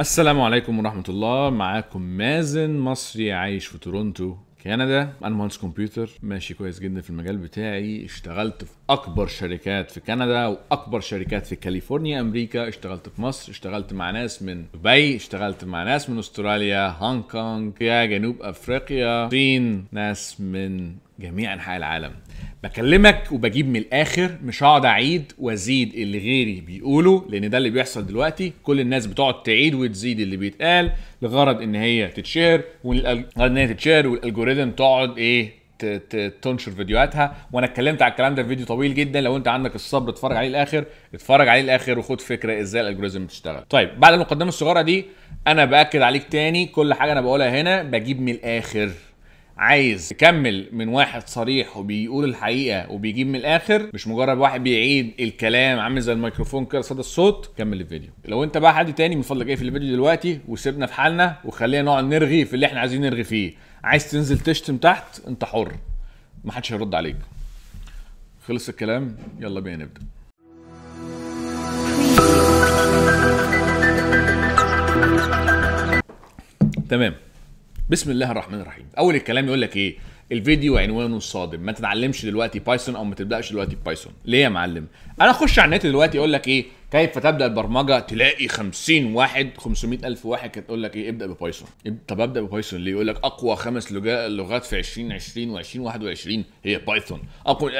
السلام عليكم ورحمة الله معاكم مازن مصري عايش في تورونتو كندا انا مهندس كمبيوتر ماشي كويس جدا في المجال بتاعي اشتغلت في اكبر شركات في كندا واكبر شركات في كاليفورنيا امريكا اشتغلت في مصر اشتغلت مع ناس من دبي اشتغلت مع ناس من استراليا هونج كونج يا جنوب افريقيا الصين ناس من جميع انحاء العالم بكلمك وبجيب من الاخر مش هقعد اعيد وازيد اللي غيري بيقوله لان ده اللي بيحصل دلوقتي كل الناس بتقعد تعيد وتزيد اللي بيتقال لغرض ان هي تتشير والغرض ان هي تتشير والالجوريزم تقعد ايه تنشر فيديوهاتها وانا اتكلمت على الكلام ده في فيديو طويل جدا لو انت عندك الصبر اتفرج عليه الاخر اتفرج عليه الاخر وخد فكره ازاي الالجوريزم بتشتغل طيب بعد المقدمه الصغيره دي انا باكد عليك تاني كل حاجه انا بقولها هنا بجيب من الاخر عايز تكمل من واحد صريح وبيقول الحقيقه وبيجيب من الاخر مش مجرد واحد بيعيد الكلام عامل زي الميكروفون كده صدى الصوت كمل الفيديو لو انت بقى حد تاني من فضلك اقفل الفيديو دلوقتي وسيبنا في حالنا وخلينا نقعد نرغي في اللي احنا عايزين نرغي فيه عايز تنزل تشتم تحت انت حر محدش هيرد عليك خلص الكلام يلا بينا نبدا تمام بسم الله الرحمن الرحيم اول الكلام يقول لك ايه الفيديو عنوانه الصادم ما تتعلمش دلوقتي بايثون او ما تبداش دلوقتي بايثون ليه يا معلم انا اخش على النت دلوقتي اقول لك ايه كيف تبدا البرمجه تلاقي 50 واحد 500 الف واحد كانت تقول لك ايه ابدا ببايثون طب ابدا ببايثون ليه يقول لك اقوى خمس لغات في 2020 و2021 هي بايثون اقوى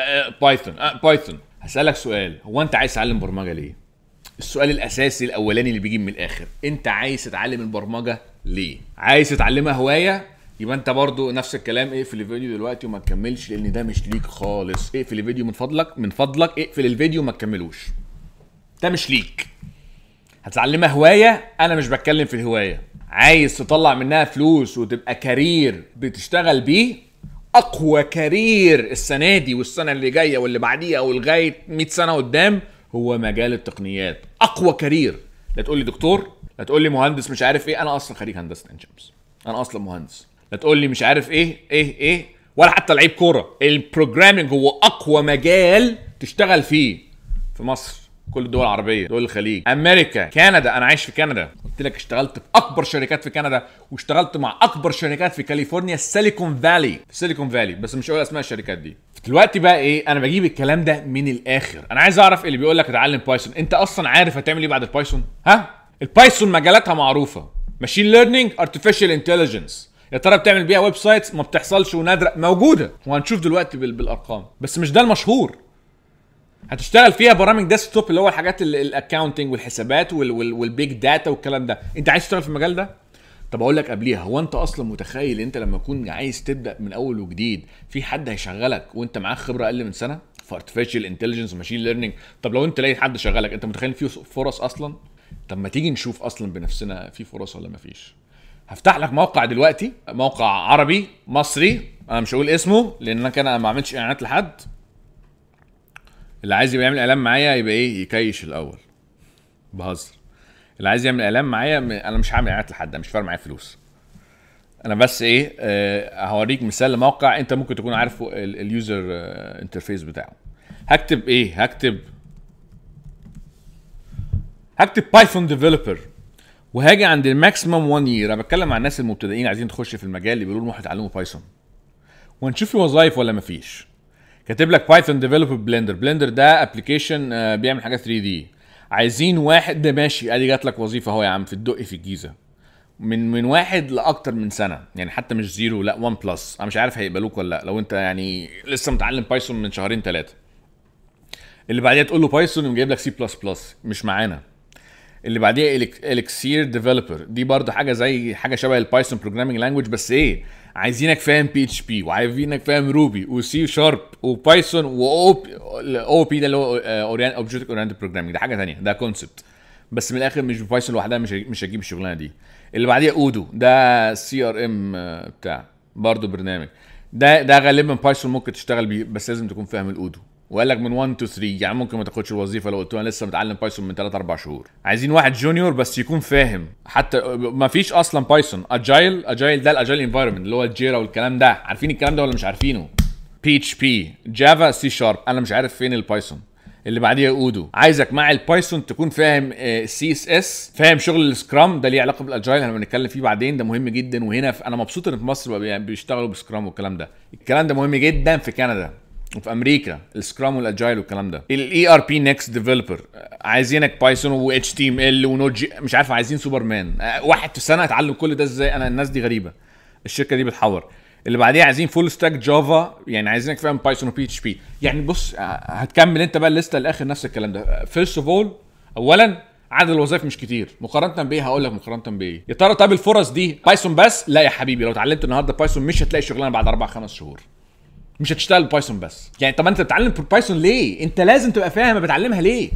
بايثون بايثون هسالك سؤال هو انت عايز تعلم برمجه ليه السؤال الاساسي الاولاني اللي بيجي من الاخر انت عايز تتعلم البرمجه ليه عايز تتعلمها هوايه يبقى انت برضو نفس الكلام اقفل الفيديو دلوقتي وما تكملش لان ده مش ليك خالص اقفل الفيديو من فضلك من فضلك اقفل الفيديو وما تكملوش ده مش ليك هتتعلمها هوايه انا مش بتكلم في الهوايه عايز تطلع منها فلوس وتبقى كارير بتشتغل بيه اقوى كارير السنه دي والسنه اللي جايه واللي بعديها ولغايه 100 سنه قدام هو مجال التقنيات اقوى كارير لا تقول لي دكتور لا تقول لي مهندس مش عارف ايه انا اصلا خريج هندسه عين شمس انا اصلا مهندس لا تقول لي مش عارف ايه ايه ايه ولا حتى لعيب كوره البروجرامنج هو اقوى مجال تشتغل فيه في مصر كل الدول العربيه دول الخليج امريكا كندا انا عايش في كندا قلت لك اشتغلت في اكبر شركات في كندا واشتغلت مع اكبر شركات في كاليفورنيا السيليكون فالي السيليكون فالي بس مش هقول اسماء الشركات دي دلوقتي بقى ايه انا بجيب الكلام ده من الاخر انا عايز اعرف اللي بيقول لك اتعلم بايثون انت اصلا عارف هتعمل ايه بعد البايثون ها البايثون مجالاتها معروفه ماشين ليرنينج ارتفيشال انتليجنس يا ترى بتعمل بيها ويب سايتس ما بتحصلش ونادره موجوده وهنشوف دلوقتي بالارقام بس مش ده المشهور هتشتغل فيها برامج ديسكتوب اللي هو الحاجات الاكونتنج والحسابات والبيج داتا والكلام ده انت عايز تشتغل في المجال ده طب اقول لك قبليها هو انت اصلا متخيل انت لما تكون عايز تبدا من اول وجديد في حد هيشغلك وانت معاك خبره اقل من سنه في ارتفيشال انتليجنس وماشين ليرنينج طب لو انت لقيت حد شغلك انت متخيل في فرص اصلا طب ما تيجي نشوف اصلا بنفسنا في فرص ولا ما فيش هفتح لك موقع دلوقتي موقع عربي مصري انا مش هقول اسمه لان انا ما عملتش اعلانات لحد اللي عايز يبقى يعمل اعلان معايا يبقى ايه يكيش الاول بهزر اللي عايز يعمل اعلان معايا انا مش هعمل اعلانات لحد انا مش فارق معايا فلوس انا بس ايه آه هوريك مثال لموقع انت ممكن تكون عارفه اليوزر انترفيس آه، بتاعه هكتب ايه هكتب هكتب بايثون ديفلوبر وهاجي عند الماكسيمم 1 يير انا بتكلم مع الناس المبتدئين عايزين تخش في المجال اللي بيقولوا لهم اتعلموا بايثون وهنشوف في وظايف ولا مفيش كاتب لك بايثون ديفلوب بلندر بلندر ده ابلكيشن آه، بيعمل حاجه 3 دي عايزين واحد ده ماشي ادي جات لك وظيفه اهو يا عم في الدقي في الجيزه من من واحد لاكتر من سنه يعني حتى مش زيرو لا 1 بلس انا مش عارف هيقبلوك ولا لا لو انت يعني لسه متعلم بايثون من شهرين ثلاثه اللي بعديها تقول له بايثون وجايب لك سي بلس بلس مش معانا اللي بعديها الكسير ديفلوبر دي برضه حاجه زي حاجه شبه البايثون بروجرامينج لانجوج بس ايه عايزينك فاهم بي اتش بي وعايزينك فاهم روبي وسي شارب وبايثون واو بي ده اللي هو اوبجكت اورينت بروجرامينج ده حاجه ثانيه ده كونسبت بس من الاخر مش بايثون لوحدها مش مش هتجيب الشغلانه دي اللي بعديها اودو ده سي ار ام بتاع برضه برنامج ده ده غالبا بايثون ممكن تشتغل بيه بس لازم تكون فاهم الاودو وقال لك من 1 تو 3 يعني ممكن ما تاخدش الوظيفه لو قلت له انا لسه متعلم بايثون من 3 4 شهور عايزين واحد جونيور بس يكون فاهم حتى ما فيش اصلا بايثون اجايل اجايل ده الاجايل انفايرمنت اللي هو الجيرا والكلام ده عارفين الكلام ده ولا مش عارفينه بي اتش بي جافا سي شارب انا مش عارف فين البايثون اللي بعديها اودو عايزك مع البايثون تكون فاهم سي اس اس فاهم شغل السكرام ده ليه علاقه بالاجايل بنتكلم فيه بعدين ده مهم جدا وهنا انا مبسوط ان في مصر بيشتغلوا بسكرام والكلام ده الكلام ده مهم جدا في كندا في امريكا السكرام والاجايل والكلام ده الاي ار بي نكست ديفلوبر عايزينك بايثون واتش تي ام ال ونوت جي مش عارف عايزين سوبرمان واحد في سنه اتعلم كل ده ازاي انا الناس دي غريبه الشركه دي بتحور اللي بعديها عايزين فول ستاك جافا يعني عايزينك فاهم بايثون وبي اتش بي يعني بص آه، هتكمل انت بقى الليسته للاخر نفس الكلام ده فيرست اوف اول اولا عدد الوظائف مش كتير مقارنه بايه هقول لك مقارنه بايه يا ترى طب الفرص دي بايثون بس لا يا حبيبي لو اتعلمت النهارده بايثون مش هتلاقي شغلانه بعد اربع خمس شهور مش هتشتغل بايثون بس يعني طب انت بتتعلم بايثون ليه انت لازم تبقى فاهم بتعلمها ليه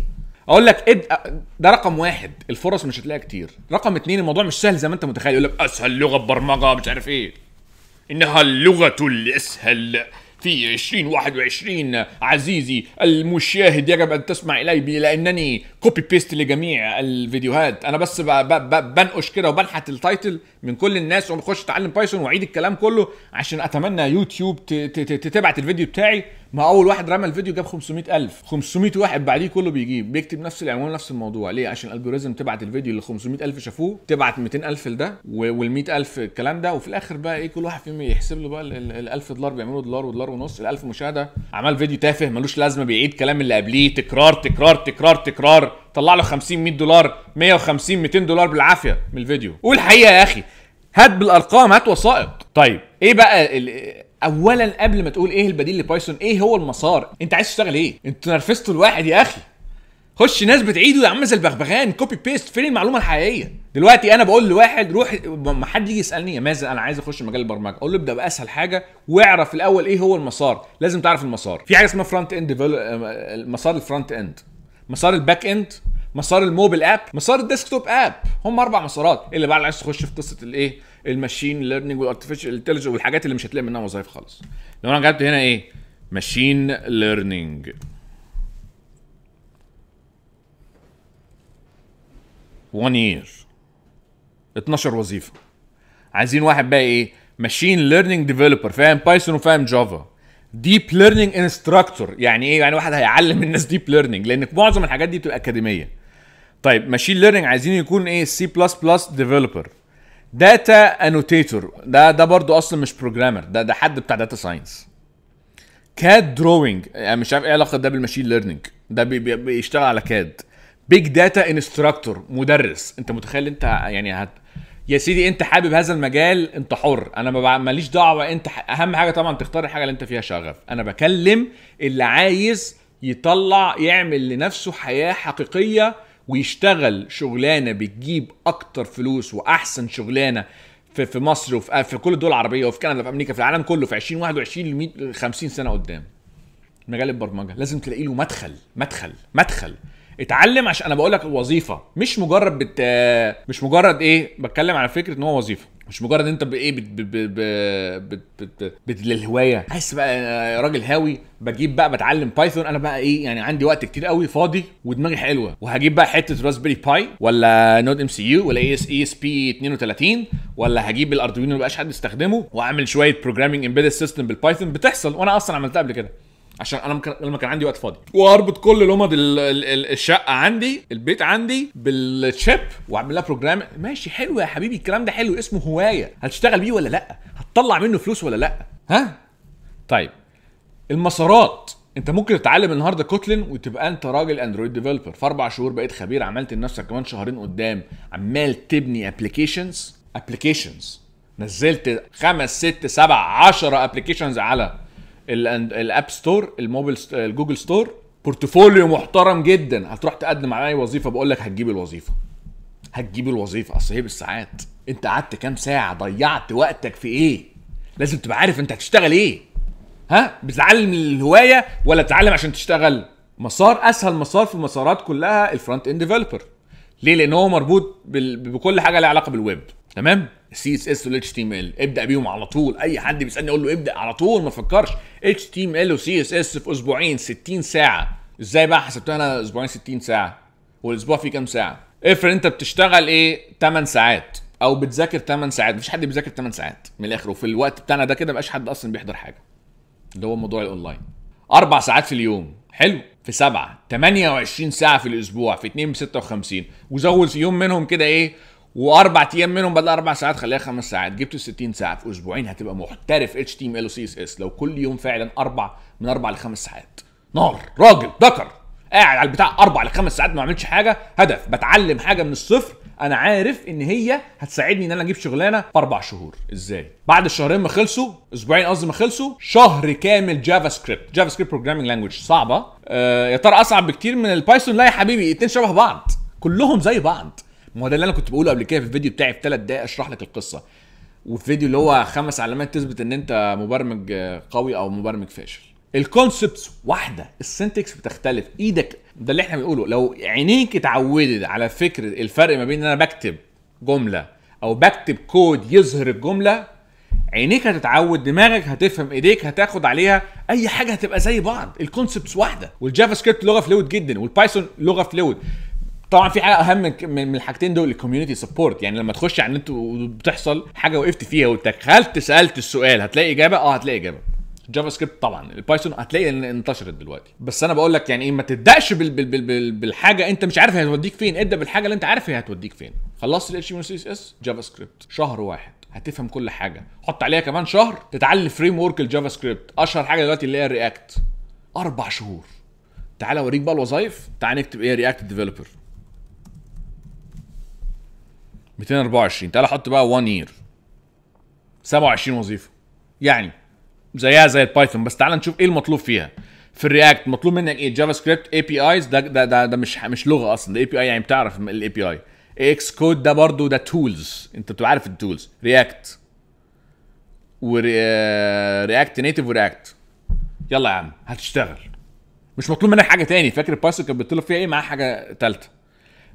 اقول لك إد... ده رقم واحد الفرص مش هتلاقيها كتير رقم اتنين الموضوع مش سهل زي ما انت متخيل يقول لك اسهل لغه برمجه مش عارف ايه انها اللغه الاسهل في 2021 عزيزي المشاهد يجب أن تسمع إلي لأنني كوبي بيست لجميع الفيديوهات أنا بس بنقش كده وبنحت التايتل من كل الناس ونخش أتعلم بايثون وأعيد الكلام كله عشان أتمنى يوتيوب تبعت الفيديو بتاعي ما اول واحد رمى الفيديو جاب 500000 500 واحد بعديه كله بيجيب بيكتب نفس العنوان نفس الموضوع ليه عشان الالجوريزم تبعت الفيديو اللي 500000 شافوه تبعت 200000 لده وال100000 الكلام ده وفي الاخر بقى ايه كل واحد فيهم يحسب له بقى ال 1000 دولار بيعملوا دولار ودولار ونص ال 1000 مشاهده عمل فيديو تافه ملوش لازمه بيعيد كلام اللي قبليه تكرار تكرار تكرار تكرار طلع له 50 100 دولار 150 200 دولار بالعافيه من الفيديو قول الحقيقه يا اخي هات بالارقام هات وثائق طيب ايه بقى ال... اولا قبل ما تقول ايه البديل لبايثون ايه هو المسار انت عايز تشتغل ايه انت نرفزتوا الواحد يا اخي خش ناس بتعيدوا يا عم زي البغبغان كوبي بيست فين المعلومه الحقيقيه دلوقتي انا بقول لواحد روح ما حد يجي يسالني يا مازن انا عايز اخش مجال البرمجه اقول له ابدا باسهل حاجه واعرف الاول ايه هو المسار لازم تعرف المسار في حاجه اسمها فرونت اند آه، مسار الفرونت اند مسار الباك اند مسار الموبل اب مسار الديسكتوب اب هم اربع مسارات إيه اللي بقى عايز تخش في قصه الايه الماشين ليرنينج والارتفيشال انتليجنس والحاجات اللي مش هتلاقي منها وظايف خالص لو انا جبت هنا ايه ماشين ليرنينج one year 12 وظيفه عايزين واحد بقى ايه ماشين ليرنينج ديفلوبر فاهم بايثون وفاهم جافا ديب ليرنينج انستراكتور يعني ايه يعني واحد هيعلم الناس ديب ليرنينج لان معظم الحاجات دي بتبقى اكاديميه طيب ماشين ليرنينج عايزين يكون ايه سي بلس بلس ديفلوبر داتا انوتيتور ده ده برضو اصلا مش بروجرامر ده ده حد بتاع داتا ساينس كاد دروينج يعني مش عارف ايه علاقه ده بالماشين ليرنينج ده بي بي بيشتغل على كاد بيج داتا انستراكتور مدرس انت متخيل انت يعني هت يا سيدي انت حابب هذا المجال انت حر انا ما ماليش دعوه انت ح... اهم حاجه طبعا تختار الحاجه اللي انت فيها شغف انا بكلم اللي عايز يطلع يعمل لنفسه حياه حقيقيه ويشتغل شغلانه بتجيب اكتر فلوس واحسن شغلانه في في مصر وفي في كل الدول العربيه وفي كندا وفي امريكا في العالم كله في 2021 ل 50 سنه قدام مجال البرمجه لازم تلاقي له مدخل مدخل مدخل اتعلم عشان انا بقول لك وظيفه مش مجرد بت مش مجرد ايه بتكلم على فكره ان هو وظيفه مش مجرد انت بايه بت... بت... بت... بت... بت... للهوايه عايز بقى آه، راجل هاوي بجيب بقى بتعلم بايثون انا بقى ايه يعني عندي وقت كتير قوي فاضي ودماغي حلوه وهجيب بقى حته راسبيري باي ولا نود ام سي يو ولا اي اس اي اس بي 32 ولا هجيب الاردوينو ما بقاش حد يستخدمه واعمل شويه بروجرامنج امبيدد سيستم بالبايثون بتحصل وانا اصلا عملتها قبل كده عشان انا ممكن لما كان عندي وقت فاضي واربط كل لمض الشقه عندي البيت عندي بالشيب واعمل لها بروجرام ماشي حلو يا حبيبي الكلام ده حلو اسمه هوايه هتشتغل بيه ولا لا هتطلع منه فلوس ولا لا ها طيب المسارات انت ممكن تتعلم النهارده كوتلين وتبقى انت راجل اندرويد ديفلوبر في اربع شهور بقيت خبير عملت لنفسك كمان شهرين قدام عمال تبني ابلكيشنز ابلكيشنز نزلت خمس ست سبع عشرة ابلكيشنز على الاب ستور الموبل الجوجل ستور بورتفوليو محترم جدا هتروح تقدم على اي وظيفه بقول لك هتجيب الوظيفه هتجيب الوظيفه اصل هي بالساعات انت قعدت كام ساعه ضيعت وقتك في ايه لازم تبقى عارف انت هتشتغل ايه ها بتتعلم الهوايه ولا تتعلم عشان تشتغل مسار اسهل مسار في المسارات كلها الفرونت اند ديفلوبر ليه لان هو مربوط بكل حاجه لها علاقه بالويب تمام السي اس اس والاتش تي ام ال ابدا بيهم على طول اي حد بيسالني اقول له ابدا على طول ما تفكرش اتش تي ام ال وسي اس اس في اسبوعين 60 ساعه ازاي بقى حسبتها انا اسبوعين 60 ساعه والاسبوع فيه كام ساعه افرض انت بتشتغل ايه 8 ساعات او بتذاكر 8 ساعات مفيش حد بيذاكر 8 ساعات من الاخر وفي الوقت بتاعنا ده كده مبقاش حد اصلا بيحضر حاجه اللي هو موضوع الاونلاين اربع ساعات في اليوم حلو في سبعة 28 ساعة في الأسبوع في 2 ب 56 وزود في يوم منهم كده إيه واربع ايام منهم بدل اربع ساعات خليها خمس ساعات جبت 60 ساعه في اسبوعين هتبقى محترف اتش تي ام ال وسي اس اس لو كل يوم فعلا اربع من اربع لخمس ساعات نار راجل ذكر قاعد على البتاع اربع لخمس ساعات ما بعملش حاجه هدف بتعلم حاجه من الصفر انا عارف ان هي هتساعدني ان انا اجيب شغلانه في اربع شهور ازاي بعد الشهرين ما خلصوا اسبوعين قصدي ما خلصوا شهر كامل جافا سكريبت جافا سكريبت بروجرامينج لانجوج صعبه أه يا ترى اصعب بكتير من البايثون لا يا حبيبي اتنين شبه بعض كلهم زي بعض ما هو ده اللي انا كنت بقوله قبل كده في الفيديو بتاعي في ثلاث دقائق اشرح لك القصه وفي فيديو اللي هو خمس علامات تثبت ان انت مبرمج قوي او مبرمج فاشل الكونسبتس واحده السنتكس بتختلف ايدك ده اللي احنا بنقوله لو عينيك اتعودت على فكره الفرق ما بين ان انا بكتب جمله او بكتب كود يظهر الجمله عينيك هتتعود دماغك هتفهم ايديك هتاخد عليها اي حاجه هتبقى زي بعض الكونسبتس واحده والجافا سكريبت لغه فلويد جدا والبايثون لغه فلويد طبعا في حاجه اهم من الحاجتين دول الكوميونتي سبورت يعني لما تخش على النت وبتحصل حاجه وقفت فيها ودخلت سالت السؤال هتلاقي اجابه اه هتلاقي اجابه جافا سكريبت طبعا البايثون هتلاقي ان انتشرت دلوقتي بس انا بقول لك يعني ايه ما تبداش بال بال بال بال بالحاجه انت مش عارف هي هتوديك فين ابدا بالحاجه اللي انت عارف هي هتوديك فين خلصت الاتش ام سي اس جافا سكريبت شهر واحد هتفهم كل حاجه حط عليها كمان شهر تتعلم فريم ورك الجافا سكريبت اشهر حاجه دلوقتي اللي هي الرياكت اربع شهور تعالى اوريك بقى الوظائف تعالى نكتب ايه رياكت ديفلوبر 224 تعالى حط بقى 1 يير 27 وظيفه يعني زيها زي البايثون بس تعالى نشوف ايه المطلوب فيها في الرياكت مطلوب منك ايه جافا سكريبت اي بي ايز ده ده ده, مش مش لغه اصلا الاي اي بي اي يعني بتعرف الاي بي اي اكس كود ده برضو ده تولز انت بتبقى عارف التولز رياكت ورياكت نيتف ورياكت يلا يا عم هتشتغل مش مطلوب منك حاجه تاني فاكر البايثون كانت بتطلب فيها ايه معاه حاجه ثالثه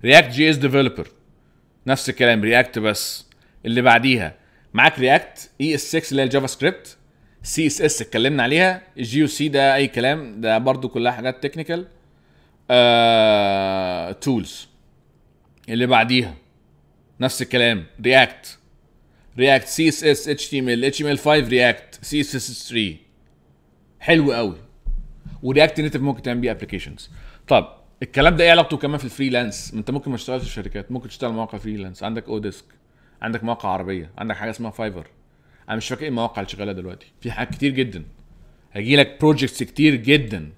رياكت جي اس ديفلوبر نفس الكلام رياكت بس اللي بعديها معاك رياكت اي اس 6 اللي هي الجافا سكريبت سي اس اس اتكلمنا عليها جي سي ده اي كلام ده برضو كلها حاجات تكنيكال آه... تولز اللي بعديها نفس الكلام رياكت رياكت سي اس اس اتش تي ام ال اتش ام ال 5 رياكت سي اس اس 3 حلو قوي ورياكت نيتف ممكن تعمل بيه ابلكيشنز طب الكلام ده ايه علاقته كمان في الفريلانس انت ممكن ما تشتغلش في شركات ممكن تشتغل مواقع فريلانس عندك اوديسك عندك مواقع عربيه عندك حاجه اسمها فايفر انا مش فاكر ايه المواقع اللي شغاله دلوقتي في حاجات كتير جدا هيجي لك بروجكتس كتير جدا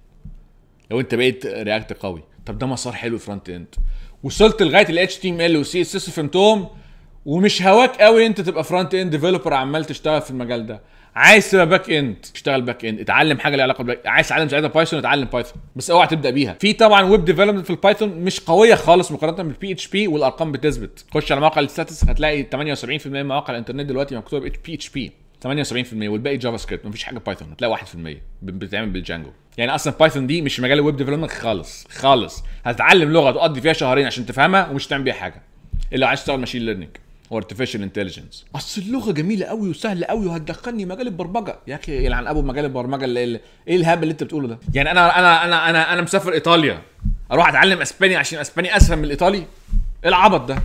لو انت بقيت رياكت قوي طب ده مسار حلو فرونت اند وصلت لغايه الاتش تي ام ال والسي اس اس فهمتهم ومش هواك قوي انت تبقى فرونت اند ديفلوبر عمال تشتغل في المجال ده عايز تبقى باك اند اشتغل باك اند اتعلم حاجه ليها علاقه بالباك عايز تعلم ساعتها بايثون اتعلم بايثون بس اوعى تبدا بيها في طبعا ويب ديفلوبمنت في البايثون مش قويه خالص مقارنه بالبي اتش بي والارقام بتثبت خش على موقع الستاتس هتلاقي 78% من مواقع الانترنت دلوقتي مكتوب بي اتش بي 78% والباقي جافا سكريبت مفيش حاجه بايثون هتلاقي 1% بتتعمل بالجانجو يعني اصلا بايثون دي مش مجال الويب ديفلوبمنت خالص خالص هتتعلم لغه تقضي فيها شهرين عشان تفهمها ومش تعمل بيها حاجه الا عايز تشتغل ماشين ليرنينج وارتفيشال انتليجنس اصل اللغه جميله قوي وسهله قوي وهتدخلني مجال البرمجه يا اخي يلعن ابو مجال البرمجه اللي ايه الهبل اللي انت بتقوله ده يعني انا انا انا انا انا مسافر ايطاليا اروح اتعلم اسباني عشان اسباني اسهل من الايطالي ايه العبط ده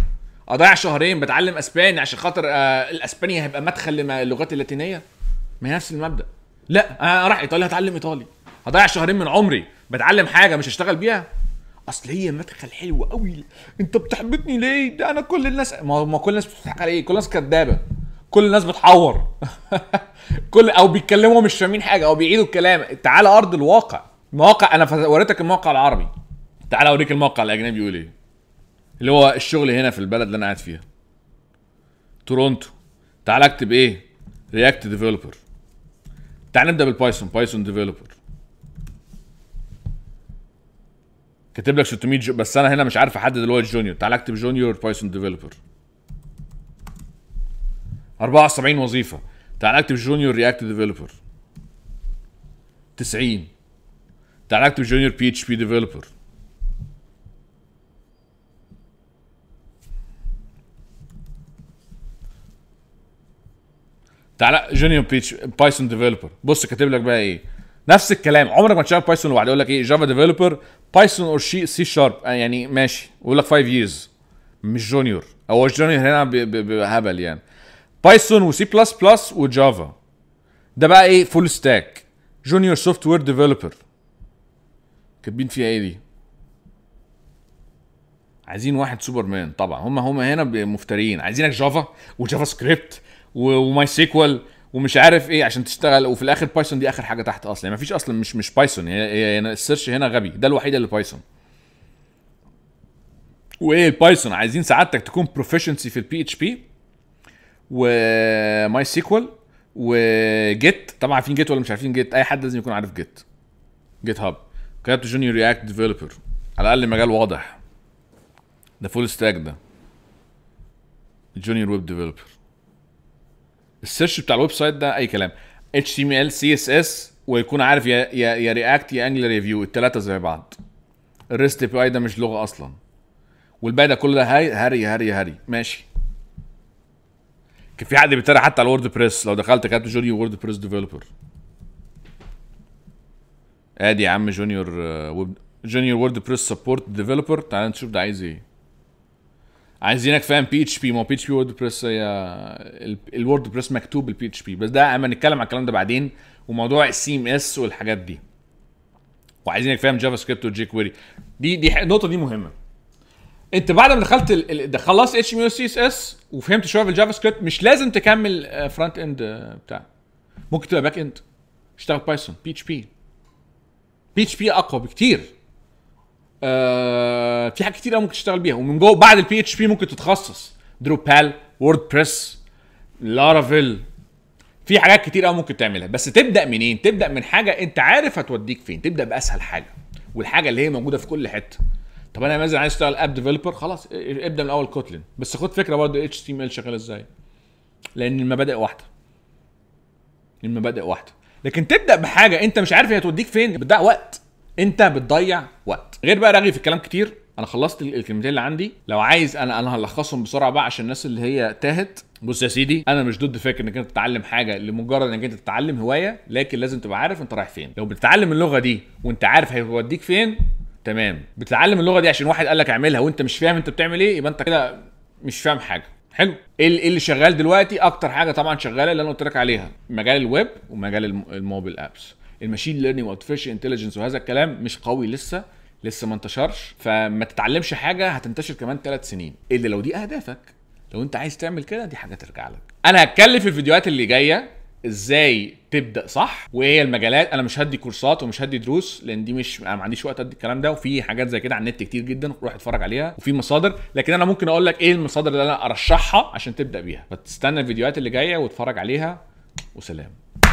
اضيع شهرين بتعلم اسباني عشان خاطر آه الاسباني هيبقى مدخل للغات اللاتينيه ما هي نفس المبدا لا انا رايح ايطاليا هتعلم ايطالي هضيع شهرين من عمري بتعلم حاجه مش هشتغل بيها اصل هي مدخل حلو قوي انت بتحبطني ليه ده انا كل الناس ما, ما كل الناس بتضحك عليه كل الناس كدابه كل الناس بتحور كل او بيتكلموا مش فاهمين حاجه او بيعيدوا الكلام تعال ارض الواقع مواقع انا وريتك الموقع العربي تعال اوريك الموقع الاجنبي بيقول ايه اللي هو الشغل هنا في البلد اللي انا قاعد فيها تورونتو تعال اكتب ايه رياكت ديفلوبر تعال نبدا بالبايثون بايثون ديفلوبر كاتب لك 600 جو... بس انا هنا مش عارف احدد اللي هو الجونيور تعال اكتب جونيور بايثون ديفلوبر 74 وظيفه تعال اكتب جونيور رياكت ديفلوبر 90 تعال اكتب جونيور بي اتش بي ديفلوبر تعال جونيور بايثون ديفلوبر بص كاتب لك بقى ايه نفس الكلام عمرك ما تشتغل بايثون لوحده يقول لك ايه جافا ديفيلوبر بايثون اور شي سي شارب يعني ماشي يقول لك 5 ييرز مش جونيور او جونيور هنا بهبل يعني بايثون وسي بلس بلس وجافا ده بقى ايه فول ستاك جونيور سوفت وير ديفيلوبر كاتبين فيها ايه دي عايزين واحد سوبر مان طبعا هم هم هنا مفتريين عايزينك جافا وجافا سكريبت وماي سيكوال ومش عارف ايه عشان تشتغل وفي الاخر بايثون دي اخر حاجه تحت اصلا يعني مفيش اصلا مش مش بايثون هي يعني السيرش هنا غبي ده الوحيد اللي بايثون وايه البايثون عايزين سعادتك تكون بروفيشنسي في البي اتش بي وماي سيكوال وجيت طبعا عارفين جيت ولا مش عارفين جيت اي حد لازم يكون عارف جيت جيت هاب كتبت جونيور رياكت ديفلوبر على الاقل مجال واضح ده فول ستاك ده جونيور ويب ديفلوبر السيرش بتاع الويب سايت ده اي كلام HTML CSS ويكون عارف يا يا يا رياكت يا انجلر يا فيو الثلاثه زي بعض الريست بي اي ده مش لغه اصلا والباقي ده كله هاري هري هري هري ماشي كان في حد بيتريق حتى على الورد بريس لو دخلت كاتب جونيور وورد بريس ديفلوبر ادي يا عم جونيور آه، جونيور وورد بريس سبورت ديفلوبر تعال نشوف ده عايز ايه عايزينك فاهم بي اتش بي ما هو بي اتش بي وورد بريس هي الوورد بريس مكتوب بالبي اتش بي بس ده اما نتكلم على الكلام ده بعدين وموضوع السي ام اس والحاجات دي وعايزينك فاهم جافا سكريبت وجي كويري دي دي النقطه دي مهمه انت بعد ما دخلت ال... خلصت اتش ام ال سي اس اس وفهمت شويه في الجافا سكريبت مش لازم تكمل فرونت آه، اند آه، بتاع ممكن تبقى باك اند اشتغل بايثون بي اتش بي بي اتش بي اقوى بكتير آه، في حاجات كتير ممكن تشتغل بيها ومن جوه بعد البي اتش بي ممكن تتخصص دروبال ووردبريس لارافيل في حاجات كتير قوي ممكن تعملها بس تبدا منين تبدا من حاجه انت عارف هتوديك فين تبدا باسهل حاجه والحاجه اللي هي موجوده في كل حته طب انا مثلا عايز اشتغل اب ديفلوبر خلاص ابدا من الاول كوتلين بس خد فكره برضه اتش تي ام ال شغاله ازاي لان المبادئ واحده المبادئ واحده لكن تبدا بحاجه انت مش عارف هي هتوديك فين بتضيع وقت انت بتضيع وقت غير بقى رغي في الكلام كتير انا خلصت الكلمتين اللي عندي لو عايز انا انا هلخصهم بسرعه بقى عشان الناس اللي هي تاهت بص يا سيدي انا مش ضد فكره انك انت تتعلم حاجه لمجرد انك انت تتعلم هوايه لكن لازم تبقى عارف انت رايح فين لو بتتعلم اللغه دي وانت عارف هيوديك فين تمام بتتعلم اللغه دي عشان واحد قال لك اعملها وانت مش فاهم انت بتعمل ايه يبقى انت كده مش فاهم حاجه حلو ايه, إيه اللي شغال دلوقتي اكتر حاجه طبعا شغاله اللي انا قلت لك عليها مجال الويب ومجال الموبيل ابس الماشين ليرنينج وارتفيشال انتليجنس وهذا الكلام مش قوي لسه لسه ما انتشرش فما تتعلمش حاجه هتنتشر كمان ثلاث سنين الا لو دي اهدافك لو انت عايز تعمل كده دي حاجه ترجع لك انا هتكلم في الفيديوهات اللي جايه ازاي تبدا صح وايه المجالات انا مش هدي كورسات ومش هدي دروس لان دي مش انا ما عنديش وقت ادي الكلام ده وفي حاجات زي كده على النت كتير جدا روح اتفرج عليها وفي مصادر لكن انا ممكن اقول لك ايه المصادر اللي انا ارشحها عشان تبدا بيها فتستنى الفيديوهات اللي جايه واتفرج عليها وسلام